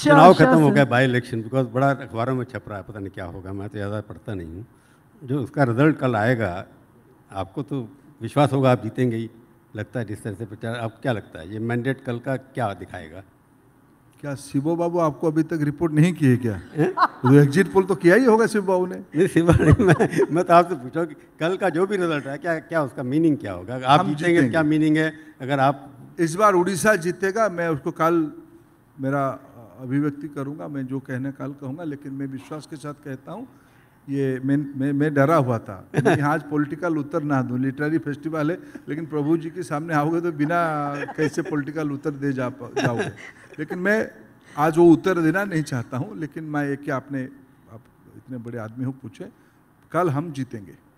चुनाव अच्छा, अच्छा, खत्म हो गया बाई इलेक्शन बिकॉज बड़ा अखबारों में छप रहा है पता नहीं क्या होगा मैं तो ज़्यादा पढ़ता नहीं हूँ जो उसका रिजल्ट कल आएगा आपको तो विश्वास होगा आप जीतेंगे ही लगता है जिस तरह से प्रचार आपको क्या लगता है ये मैंडेट कल का क्या दिखाएगा क्या शिवो बाबू आपको अभी तक रिपोर्ट नहीं की है क्या तो एग्जिट पोल तो किया ही होगा शिव बाबू ने नहीं शिव मैं मैं तो आपसे पूछा कि कल का जो भी रिजल्ट है क्या क्या उसका मीनिंग क्या होगा आप जीतेंगे क्या मीनिंग है अगर आप इस बार उड़ीसा जीतेगा मैं उसको कल मेरा अभिव्यक्ति करूँगा मैं जो कहने काल कहूँगा लेकिन मैं विश्वास के साथ कहता हूँ ये मैं मैं मैं डरा हुआ था यहाँ आज पॉलिटिकल उत्तर ना दूँ लिटरेरी फेस्टिवल है लेकिन प्रभु जी के सामने आओगे तो बिना कैसे पॉलिटिकल उत्तर दे जा जाओगे लेकिन मैं आज वो उत्तर देना नहीं चाहता हूँ लेकिन मैं ये कि आपने आप इतने बड़े आदमी हो पूछे कल हम जीतेंगे